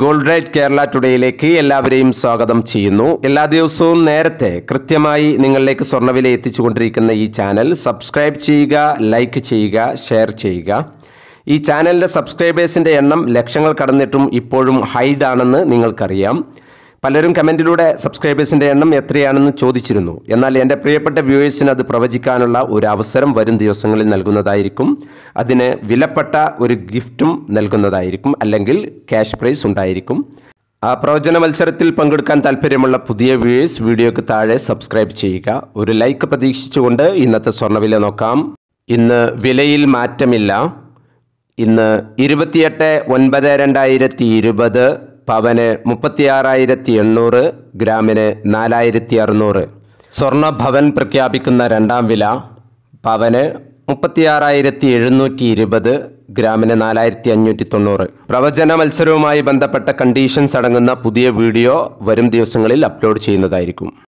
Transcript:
gold right Kerala ടുഡേയിലേക്ക് എല്ലാവരെയും സ്വാഗതം ചെയ്യുന്നു എല്ലാ ദിവസവും നേരത്തെ കൃത്യമായി നിങ്ങളിലേക്ക് സ്വർണ്ണവില എത്തിച്ചുകൊണ്ടിരിക്കുന്ന ഈ ചാനൽ സബ്സ്ക്രൈബ് ചെയ്യുക ലൈക്ക് ചെയ്യുക ഷെയർ ചെയ്യുക ഈ ചാനലിൻ്റെ സബ്സ്ക്രൈബേഴ്സിൻ്റെ എണ്ണം ലക്ഷങ്ങൾ കടന്നിട്ടും ഇപ്പോഴും ഹൈഡാണെന്ന് നിങ്ങൾക്കറിയാം പലരും കമൻറ്റിലൂടെ സബ്സ്ക്രൈബേഴ്സിൻ്റെ എണ്ണം എത്രയാണെന്ന് ചോദിച്ചിരുന്നു എന്നാൽ എൻ്റെ പ്രിയപ്പെട്ട വ്യൂവേഴ്സിന് അത് പ്രവചിക്കാനുള്ള ഒരു അവസരം വരും ദിവസങ്ങളിൽ നൽകുന്നതായിരിക്കും അതിന് വിലപ്പെട്ട ഒരു ഗിഫ്റ്റും നൽകുന്നതായിരിക്കും അല്ലെങ്കിൽ ക്യാഷ് പ്രൈസ് ഉണ്ടായിരിക്കും ആ പ്രവചന മത്സരത്തിൽ പങ്കെടുക്കാൻ താല്പര്യമുള്ള പുതിയ വ്യൂവേഴ്സ് വീഡിയോയ്ക്ക് താഴെ സബ്സ്ക്രൈബ് ചെയ്യുക ഒരു ലൈക്ക് പ്രതീക്ഷിച്ചുകൊണ്ട് ഇന്നത്തെ സ്വർണ്ണവില നോക്കാം ഇന്ന് വിലയിൽ മാറ്റമില്ല ഇന്ന് ഇരുപത്തിയെട്ട് ഒൻപത് രണ്ടായിരത്തി ഇരുപത് പവന് മുപ്പത്തിയാറായിരത്തി എണ്ണൂറ് ഗ്രാമിന് നാലായിരത്തി അറുന്നൂറ് സ്വർണ്ണഭവൻ പ്രഖ്യാപിക്കുന്ന രണ്ടാം വില പവന് മുപ്പത്തിയാറായിരത്തി എഴുന്നൂറ്റി ഇരുപത് ഗ്രാമിന് നാലായിരത്തി അഞ്ഞൂറ്റി തൊണ്ണൂറ് പ്രവചന മത്സരവുമായി ബന്ധപ്പെട്ട കണ്ടീഷൻസ് അടങ്ങുന്ന പുതിയ വീഡിയോ വരും ദിവസങ്ങളിൽ അപ്ലോഡ് ചെയ്യുന്നതായിരിക്കും